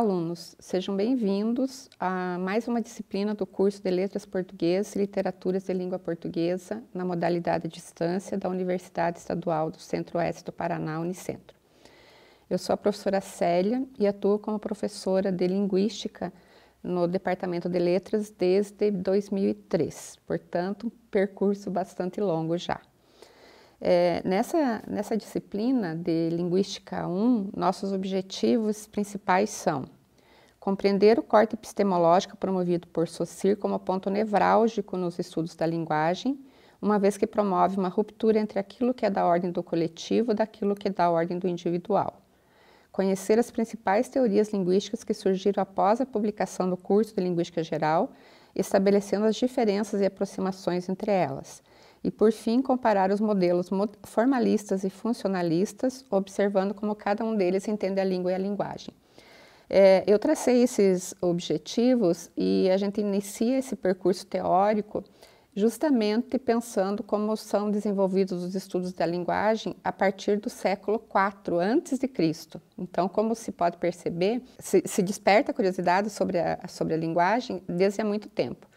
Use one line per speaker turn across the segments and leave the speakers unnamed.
Olá, alunos! Sejam bem-vindos a mais uma disciplina do curso de Letras Portuguesas e Literaturas de Língua Portuguesa na modalidade distância da Universidade Estadual do Centro-Oeste do Paraná, Unicentro. Eu sou a professora Célia e atuo como professora de Linguística no Departamento de Letras desde 2003, portanto, um percurso bastante longo já. É, nessa, nessa disciplina de Linguística 1, nossos objetivos principais são compreender o corte epistemológico promovido por Saussure como ponto nevrálgico nos estudos da linguagem, uma vez que promove uma ruptura entre aquilo que é da ordem do coletivo daquilo que é da ordem do individual. Conhecer as principais teorias linguísticas que surgiram após a publicação do curso de Linguística Geral, estabelecendo as diferenças e aproximações entre elas e, por fim, comparar os modelos formalistas e funcionalistas, observando como cada um deles entende a língua e a linguagem. É, eu tracei esses objetivos e a gente inicia esse percurso teórico justamente pensando como são desenvolvidos os estudos da linguagem a partir do século IV antes de Cristo. Então, como se pode perceber, se, se desperta a curiosidade sobre a, sobre a linguagem desde há muito tempo.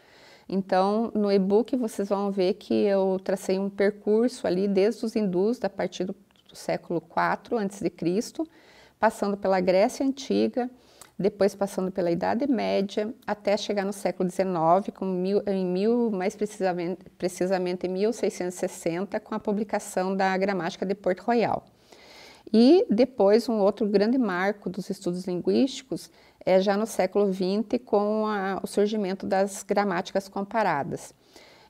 Então, no e-book vocês vão ver que eu tracei um percurso ali desde os hindus, da partir do, do século IV a.C., passando pela Grécia Antiga, depois passando pela Idade Média, até chegar no século XIX, com mil, em mil, mais precisamente, precisamente em 1660, com a publicação da Gramática de Port Royal. E depois um outro grande marco dos estudos linguísticos é, já no século XX com a, o surgimento das gramáticas comparadas.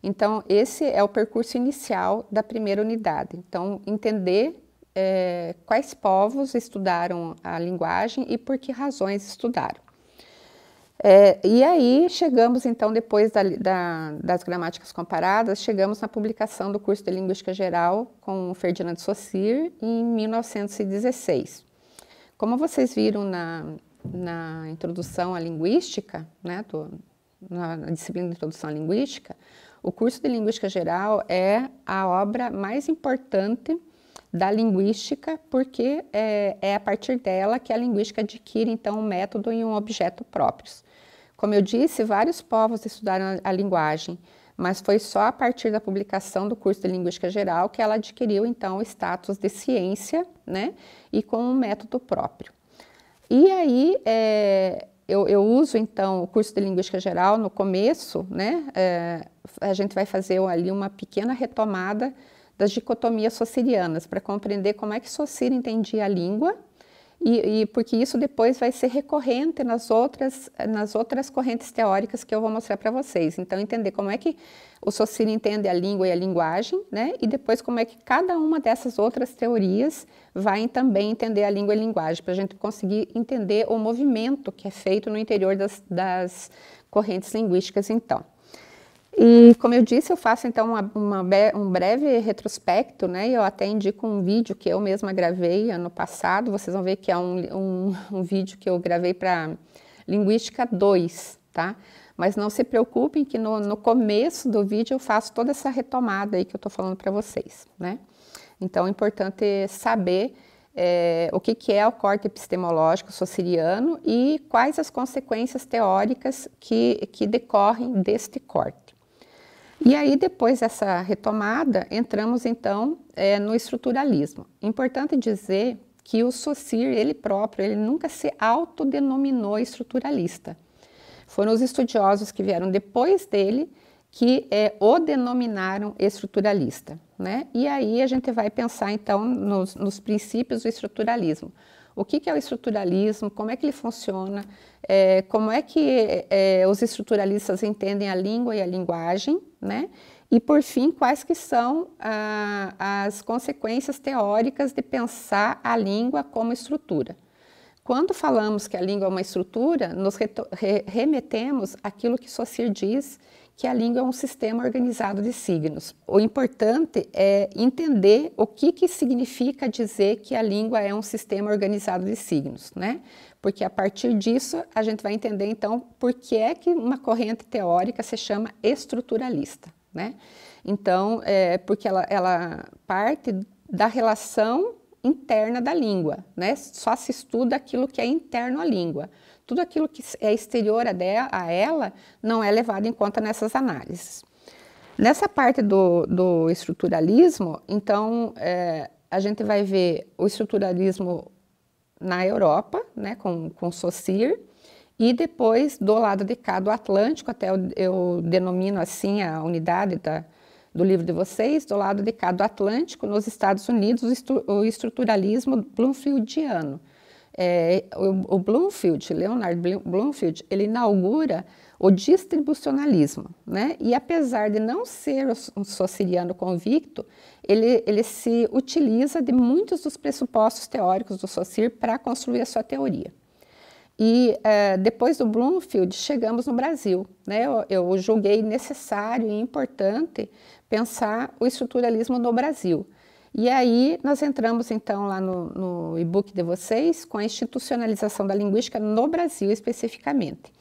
Então, esse é o percurso inicial da primeira unidade. Então, entender é, quais povos estudaram a linguagem e por que razões estudaram. É, e aí chegamos, então, depois da, da, das gramáticas comparadas, chegamos na publicação do curso de Linguística Geral com Ferdinand Saussure em 1916. Como vocês viram na, na introdução à linguística, né, do, na disciplina de introdução à linguística, o curso de linguística geral é a obra mais importante da linguística, porque é, é a partir dela que a linguística adquire então um método e um objeto próprios. Como eu disse, vários povos estudaram a, a linguagem, mas foi só a partir da publicação do curso de Linguística Geral que ela adquiriu então o status de ciência, né, e com um método próprio. E aí é, eu, eu, uso então o curso de Linguística Geral no começo, né? É, a gente vai fazer ali uma pequena retomada das dicotomias socirianas para compreender como é que Socir entendia a língua e, e, porque isso depois vai ser recorrente nas outras, nas outras correntes teóricas que eu vou mostrar para vocês. Então, entender como é que o Saussure entende a língua e a linguagem, né? E depois como é que cada uma dessas outras teorias vai também entender a língua e a linguagem, para a gente conseguir entender o movimento que é feito no interior das, das correntes linguísticas, então. E como eu disse, eu faço então uma, uma, um breve retrospecto, né? Eu até indico um vídeo que eu mesma gravei ano passado. Vocês vão ver que é um, um, um vídeo que eu gravei para Linguística 2, tá? Mas não se preocupem que no, no começo do vídeo eu faço toda essa retomada aí que eu estou falando para vocês, né? Então é importante saber é, o que, que, é o corte epistemológico sociriano e quais as consequências teóricas que, que decorrem deste corte. E aí, depois dessa retomada, entramos então é, no estruturalismo. Importante dizer que o Saussure, ele próprio, ele nunca se autodenominou estruturalista. Foram os estudiosos que vieram depois dele que é, o denominaram estruturalista. Né? E aí a gente vai pensar então nos, nos princípios do estruturalismo o que, que é o estruturalismo, como é que ele funciona, é, como é que é, os estruturalistas entendem a língua e a linguagem, né? E, por fim, quais que são ah, as consequências teóricas de pensar a língua como estrutura. Quando falamos que a língua é uma estrutura, nos re remetemos àquilo que Saussure diz que a língua é um sistema organizado de signos. O importante é entender o que, que significa dizer que a língua é um sistema organizado de signos, né? Porque a partir disso a gente vai entender então por que é que uma corrente teórica se chama estruturalista, né? Então, é porque ela, ela parte da relação interna da língua, né? Só se estuda aquilo que é interno à língua. Tudo aquilo que é exterior a ela não é levado em conta nessas análises. Nessa parte do, do estruturalismo, então é, a gente vai ver o estruturalismo na Europa, né, com, com Saussure, e depois do lado de cá do Atlântico, até eu, eu denomino assim a unidade da, do livro de vocês, do lado de cá do Atlântico, nos Estados Unidos, o estruturalismo bloomfieldiano. É, o, o Bloomfield, Leonard Bloomfield, ele inaugura o distribucionalismo, né? E apesar de não ser um sociriano convicto, ele, ele se utiliza de muitos dos pressupostos teóricos do Saussure para construir a sua teoria. E uh, depois do Bloomfield, chegamos no Brasil. Né? Eu, eu, julguei necessário e importante pensar o estruturalismo no Brasil. E aí nós entramos então lá no, no e-book de vocês com a institucionalização da linguística no Brasil especificamente.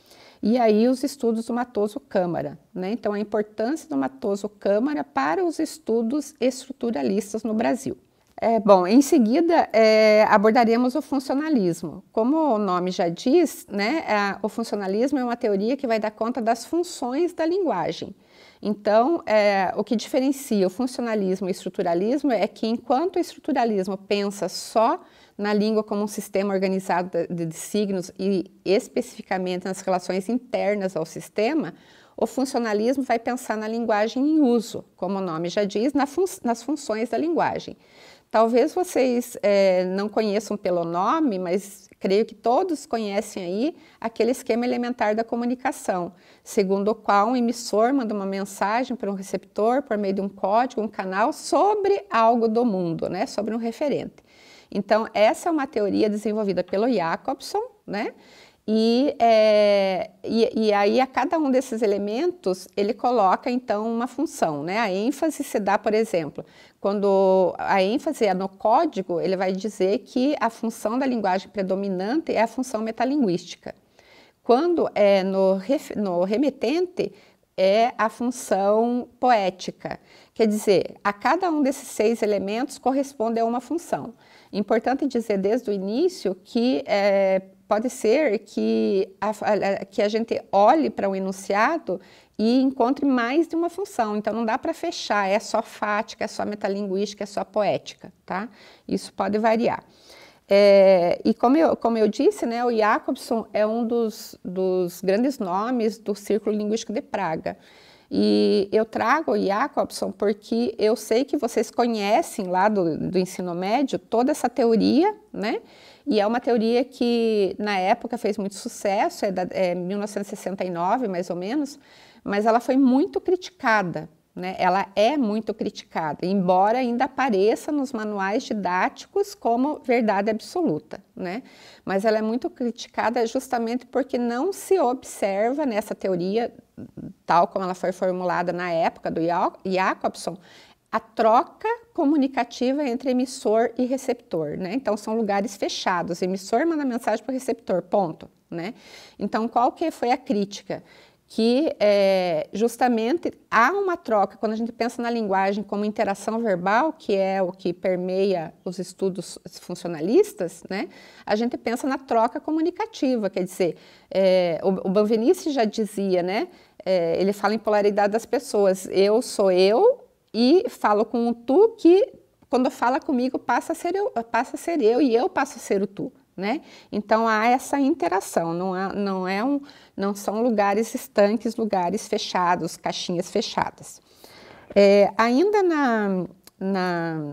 E aí os estudos do Matoso Câmara. Né? Então a importância do Matoso Câmara para os estudos estruturalistas no Brasil. É, bom, em seguida é, abordaremos o funcionalismo. Como o nome já diz, né, o funcionalismo é uma teoria que vai dar conta das funções da linguagem. Então, é, o que diferencia o funcionalismo e o estruturalismo é que, enquanto o estruturalismo pensa só na língua como um sistema organizado de, de signos e especificamente nas relações internas ao sistema, o funcionalismo vai pensar na linguagem em uso, como o nome já diz, na fun nas funções da linguagem. Talvez vocês é, não conheçam pelo nome, mas creio que todos conhecem aí aquele esquema elementar da comunicação, segundo o qual um emissor manda uma mensagem para um receptor por meio de um código, um canal, sobre algo do mundo, né? sobre um referente. Então, essa é uma teoria desenvolvida pelo Jacobson, né? E, é, e, e, aí, a cada um desses elementos, ele coloca então uma função. Né? A ênfase se dá, por exemplo, quando a ênfase é no código, ele vai dizer que a função da linguagem predominante é a função metalinguística. Quando é no, ref, no remetente, é a função poética. Quer dizer, a cada um desses seis elementos corresponde a uma função. Importante dizer desde o início que é, pode ser que a, a, que a gente olhe para o um enunciado e encontre mais de uma função. Então, não dá para fechar, é só fática, é só metalinguística, é só poética, tá? Isso pode variar. É, e como eu, como eu disse, né, o Jacobson é um dos, dos grandes nomes do Círculo Linguístico de Praga. E eu trago o Jacobson porque eu sei que vocês conhecem lá do, do ensino médio toda essa teoria, né? E é uma teoria que na época fez muito sucesso, é, da, é 1969 mais ou menos, mas ela foi muito criticada né? Ela é muito criticada, embora ainda apareça nos manuais didáticos como verdade absoluta, né? Mas ela é muito criticada justamente porque não se observa nessa teoria tal como ela foi formulada na época do Jacobson, a troca comunicativa entre emissor e receptor, né? Então são lugares fechados, emissor manda mensagem para o receptor, ponto, né? Então qual que foi a crítica? que é, justamente há uma troca, quando a gente pensa na linguagem como interação verbal, que é o que permeia os estudos funcionalistas, né? a gente pensa na troca comunicativa, quer dizer, é, o, o Banvenice já dizia, né? É, ele fala em polaridade das pessoas, eu sou eu e falo com o tu que quando fala comigo passa a ser eu, passa a ser eu e eu passo a ser o tu né? Então há essa interação, não, há, não, é um, não são lugares estanques, lugares fechados, caixinhas fechadas. É, ainda na, na,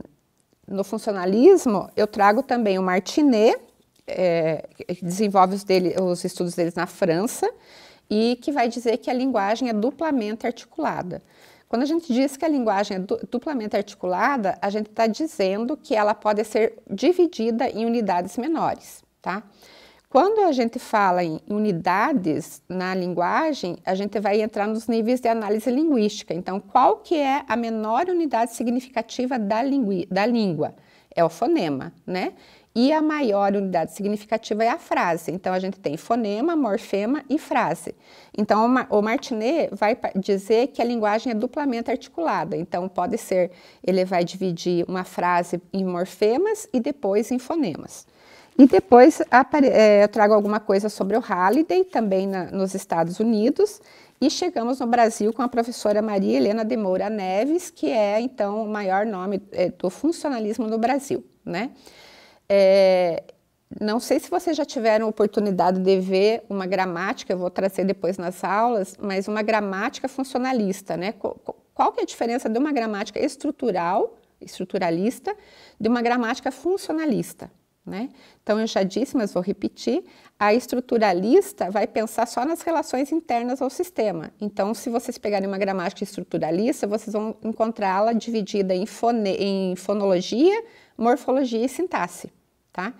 no funcionalismo, eu trago também o Martinet, é, que desenvolve os, dele, os estudos deles na França, e que vai dizer que a linguagem é duplamente articulada. Quando a gente diz que a linguagem é duplamente articulada, a gente está dizendo que ela pode ser dividida em unidades menores, tá? Quando a gente fala em unidades na linguagem, a gente vai entrar nos níveis de análise linguística. Então, qual que é a menor unidade significativa da, da língua? É o fonema, né? E a maior unidade significativa é a frase. Então, a gente tem fonema, morfema e frase. Então, o Martinet vai dizer que a linguagem é duplamente articulada. Então, pode ser, ele vai dividir uma frase em morfemas e depois em fonemas. E depois é, eu trago alguma coisa sobre o Halliday, também na, nos Estados Unidos. E chegamos no Brasil com a professora Maria Helena de Moura Neves, que é, então, o maior nome é, do funcionalismo no Brasil, né? É, não sei se vocês já tiveram oportunidade de ver uma gramática, eu vou trazer depois nas aulas, mas uma gramática funcionalista, né? Qual que é a diferença de uma gramática estrutural, estruturalista, de uma gramática funcionalista? Né? Então, eu já disse, mas vou repetir: a estruturalista vai pensar só nas relações internas ao sistema. Então, se vocês pegarem uma gramática estruturalista, vocês vão encontrá-la dividida em, fone, em fonologia, morfologia e sintaxe tá?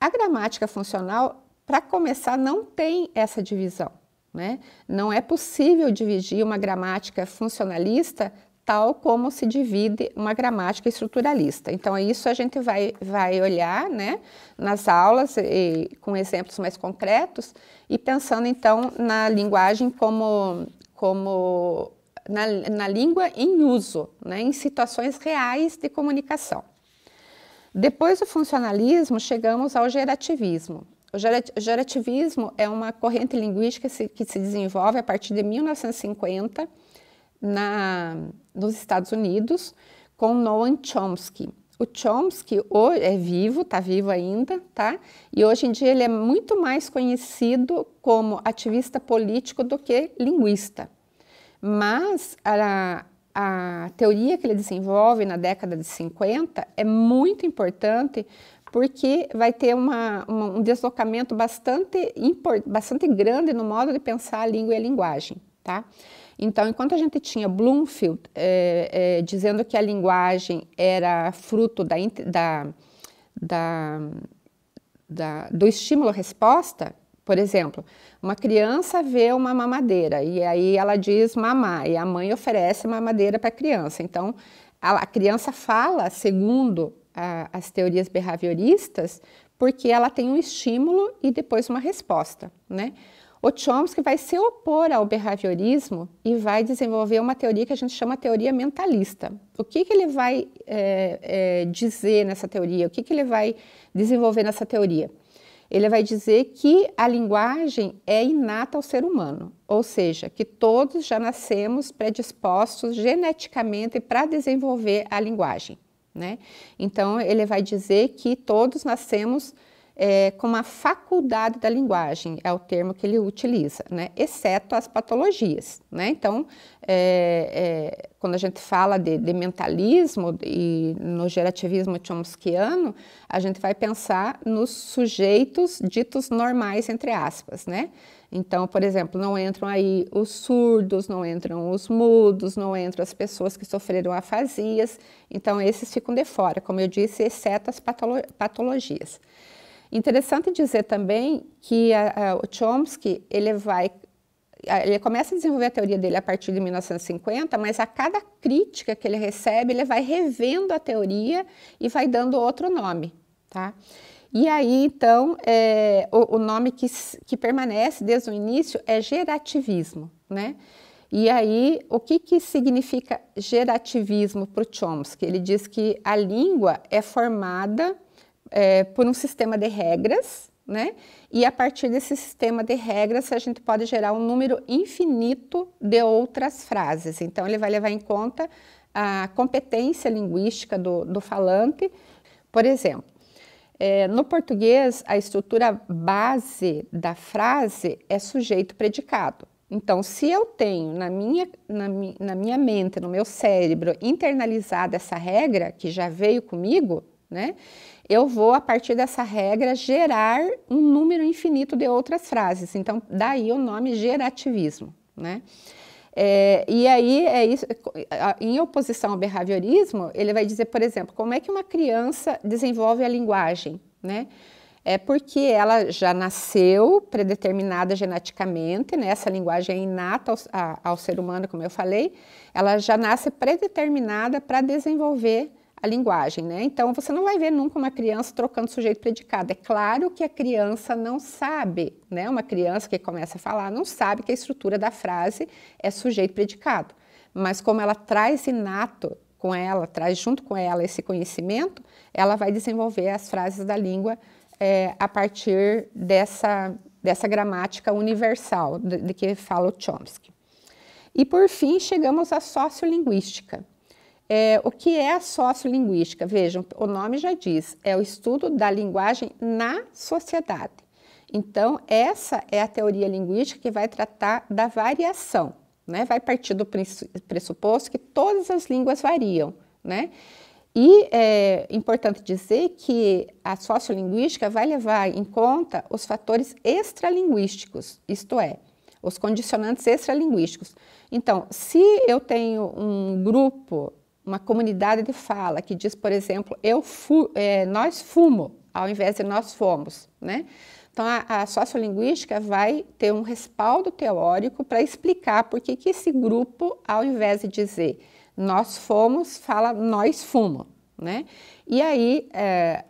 A gramática funcional, para começar, não tem essa divisão, né? Não é possível dividir uma gramática funcionalista tal como se divide uma gramática estruturalista. Então, é isso a gente vai, vai olhar né, nas aulas, e, com exemplos mais concretos, e pensando, então, na linguagem como, como na, na língua em uso, né, em situações reais de comunicação. Depois do funcionalismo, chegamos ao gerativismo. O gerativismo é uma corrente linguística que se desenvolve a partir de 1950 na, nos Estados Unidos com Noam Chomsky. O Chomsky hoje é vivo, está vivo ainda, tá? E hoje em dia ele é muito mais conhecido como ativista político do que linguista. Mas a, a teoria que ele desenvolve na década de 50 é muito importante porque vai ter uma, uma, um deslocamento bastante, bastante grande no modo de pensar a língua e a linguagem. Tá? Então, enquanto a gente tinha Bloomfield é, é, dizendo que a linguagem era fruto da, da, da, do estímulo-resposta, por exemplo, uma criança vê uma mamadeira e aí ela diz mamar e a mãe oferece mamadeira para a criança. Então a, criança fala, segundo a, as teorias behavioristas, porque ela tem um estímulo e depois uma resposta, né? O Chomsky vai se opor ao behaviorismo e vai desenvolver uma teoria que a gente chama teoria mentalista. O que, que ele vai é, é, dizer nessa teoria? O que, que ele vai desenvolver nessa teoria? ele vai dizer que a linguagem é inata ao ser humano, ou seja, que todos já nascemos predispostos geneticamente para desenvolver a linguagem. Né? Então, ele vai dizer que todos nascemos é, com a faculdade da linguagem, é o termo que ele utiliza, né? exceto as patologias. Né? Então, é, é, quando a gente fala de, de, mentalismo e no gerativismo chomskiano, a gente vai pensar nos sujeitos ditos normais, entre aspas. Né? Então, por exemplo, não entram aí os surdos, não entram os mudos, não entram as pessoas que sofreram afasias. Então, esses ficam de fora, como eu disse, exceto as patolo patologias. Interessante dizer também que a, a, o Chomsky ele vai ele começa a desenvolver a teoria dele a partir de 1950, mas a cada crítica que ele recebe, ele vai revendo a teoria e vai dando outro nome, tá? E aí, então, é, o, o, nome que, que permanece desde o início é gerativismo, né? E aí, o que, que significa gerativismo para o Chomsky? Ele diz que a língua é formada é, por um sistema de regras, né? E a partir desse sistema de regras, a gente pode gerar um número infinito de outras frases. Então, ele vai levar em conta a competência linguística do, do falante. Por exemplo, é, no português, a estrutura base da frase é sujeito-predicado. Então, se eu tenho na minha, na, na, minha mente, no meu cérebro, internalizada essa regra que já veio comigo, né? eu vou, a partir dessa regra, gerar um número infinito de outras frases. Então, daí o nome gerativismo, né? É, e aí, é isso, em oposição ao behaviorismo, ele vai dizer, por exemplo, como é que uma criança desenvolve a linguagem, né? É porque ela já nasceu predeterminada geneticamente, né? essa linguagem é inata ao, a, ao ser humano, como eu falei, ela já nasce predeterminada para desenvolver a linguagem, né? Então você não vai ver nunca uma criança trocando sujeito predicado. É claro que a criança não sabe, né? Uma criança que começa a falar não sabe que a estrutura da frase é sujeito predicado. Mas como ela traz inato com ela, traz junto com ela esse conhecimento, ela vai desenvolver as frases da língua é, a partir dessa, dessa gramática universal de, de que fala o Chomsky. E por fim, chegamos à sociolinguística. É, o que é a sociolinguística? Vejam, o nome já diz, é o estudo da linguagem na sociedade. Então, essa é a teoria linguística que vai tratar da variação, né? Vai partir do pressuposto que todas as línguas variam, né? E é importante dizer que a sociolinguística vai levar em conta os fatores extralinguísticos, isto é, os condicionantes extralinguísticos. Então, se eu tenho um grupo uma comunidade de fala que diz, por exemplo, eu fu é, nós fumo, ao invés de nós fomos, né? Então, a, a sociolinguística vai ter um respaldo teórico para explicar por que, que esse grupo, ao invés de dizer nós fomos, fala nós fumo, né? E aí, é,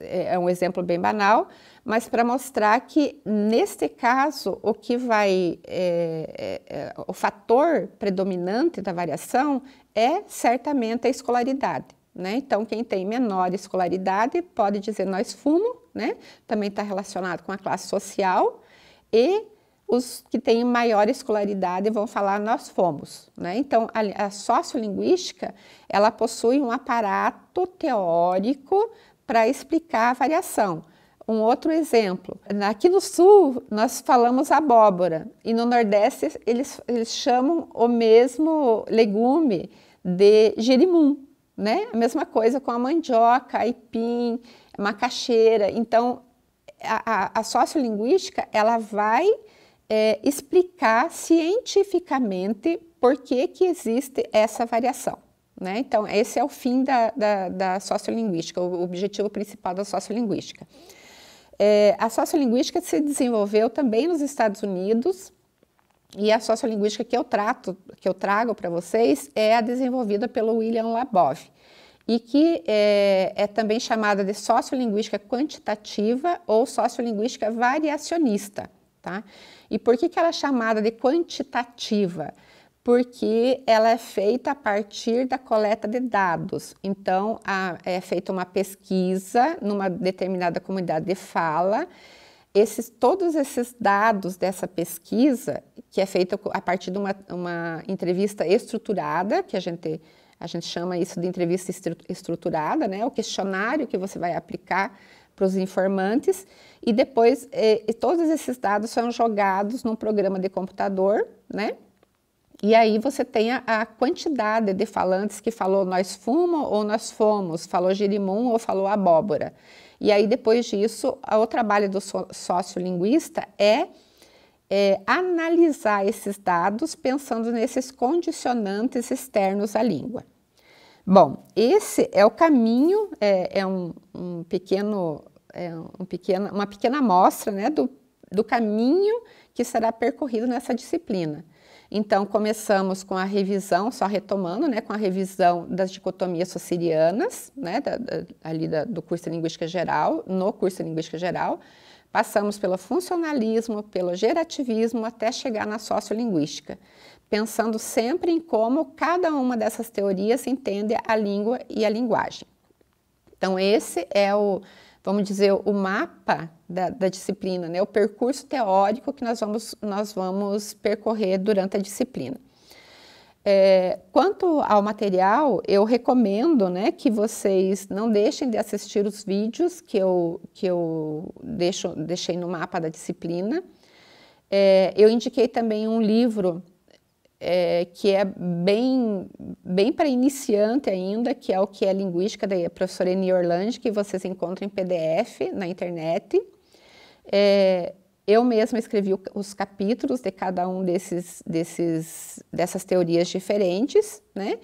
é, é um exemplo bem banal, mas para mostrar que, neste caso, o que vai. É, é, é, o fator predominante da variação é certamente a escolaridade. Né? Então, quem tem menor escolaridade pode dizer nós fumo, né? também está relacionado com a classe social, e os que têm maior escolaridade vão falar nós fomos. Né? Então, a, a sociolinguística, ela possui um aparato teórico para explicar a variação. Um outro exemplo, aqui no sul nós falamos abóbora e no nordeste eles, eles chamam o mesmo legume de gerimum, né? A mesma coisa com a mandioca, aipim, macaxeira. Então, a, a, a sociolinguística, ela vai é, explicar cientificamente por que, que existe essa variação. Né? Então, esse é o fim da, da, da sociolinguística, o objetivo principal da sociolinguística. É, a sociolinguística se desenvolveu também nos Estados Unidos e a sociolinguística que eu trato, que eu trago para vocês, é a desenvolvida pelo William Labov e que é, é também chamada de sociolinguística quantitativa ou sociolinguística variacionista, tá? E por que, que ela é chamada de quantitativa? porque ela é feita a partir da coleta de dados. Então, a, é feita uma pesquisa numa determinada comunidade de fala. Esses, todos esses dados dessa pesquisa, que é feita a partir de uma, uma entrevista estruturada, que a gente, a gente chama isso de entrevista estruturada, né? o questionário que você vai aplicar para os informantes, e depois eh, todos esses dados são jogados num programa de computador, né? E aí você tem a, a, quantidade de falantes que falou nós fumo ou nós fomos, falou girimum ou falou abóbora. E aí depois disso, o trabalho do so, sociolinguista é, é analisar esses dados pensando nesses condicionantes externos à língua. Bom, esse é o caminho, é, é um, um, pequeno, é um pequeno, uma pequena amostra né, do, do caminho que será percorrido nessa disciplina. Então, começamos com a revisão, só retomando, né, com a revisão das dicotomias socirianas, né, da, da, ali da, do curso de Linguística Geral, no curso de Linguística Geral, Passamos pelo funcionalismo, pelo gerativismo, até chegar na sociolinguística, pensando sempre em como cada uma dessas teorias entende a língua e a linguagem. Então, esse é o vamos dizer, o mapa da, da, disciplina, né? o percurso teórico que nós vamos, nós vamos percorrer durante a disciplina. É, quanto ao material, eu recomendo né, que vocês não deixem de assistir os vídeos que eu, que eu deixo, deixei no mapa da disciplina. É, eu indiquei também um livro é, que é bem, bem para iniciante ainda, que é o que é linguística da é professora Eni Orlange, que vocês encontram em PDF na internet. É, eu mesma escrevi os capítulos de cada um desses, desses dessas teorias diferentes, né?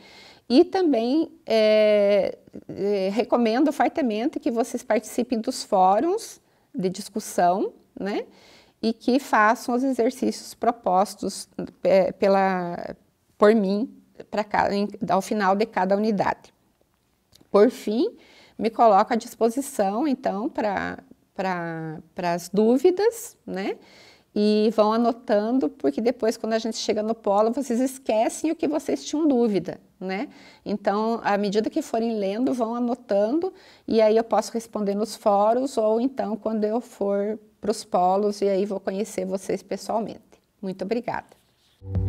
E também é, é recomendo fortemente que vocês participem dos fóruns de discussão, né? e que façam os exercícios propostos é, pela, por mim cada, em, ao final de cada unidade. Por fim, me coloco à disposição, então, para pra, as dúvidas, né? E vão anotando, porque depois, quando a gente chega no polo, vocês esquecem o que vocês tinham dúvida, né? Então, à medida que forem lendo, vão anotando, e aí eu posso responder nos fóruns, ou então, quando eu for para os polos e aí vou conhecer vocês pessoalmente. Muito obrigada. Música